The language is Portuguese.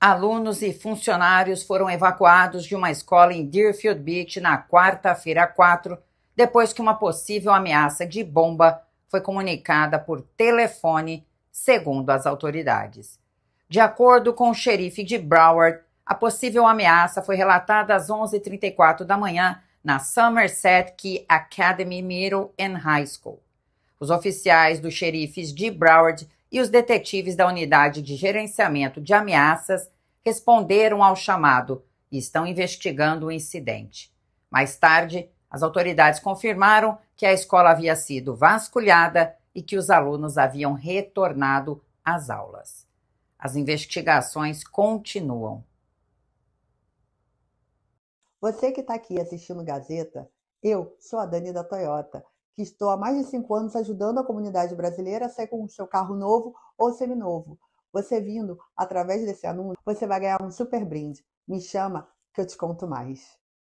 Alunos e funcionários foram evacuados de uma escola em Deerfield Beach na quarta-feira 4, depois que uma possível ameaça de bomba foi comunicada por telefone, segundo as autoridades. De acordo com o xerife de Broward, a possível ameaça foi relatada às 11h34 da manhã na Somerset Key Academy Middle and High School. Os oficiais dos xerifes de Broward e os detetives da Unidade de Gerenciamento de Ameaças responderam ao chamado e estão investigando o incidente. Mais tarde, as autoridades confirmaram que a escola havia sido vasculhada e que os alunos haviam retornado às aulas. As investigações continuam. Você que está aqui assistindo Gazeta, eu sou a Dani da Toyota que estou há mais de cinco anos ajudando a comunidade brasileira, a sair com o seu carro novo ou seminovo. Você vindo através desse anúncio, você vai ganhar um super brinde. Me chama que eu te conto mais.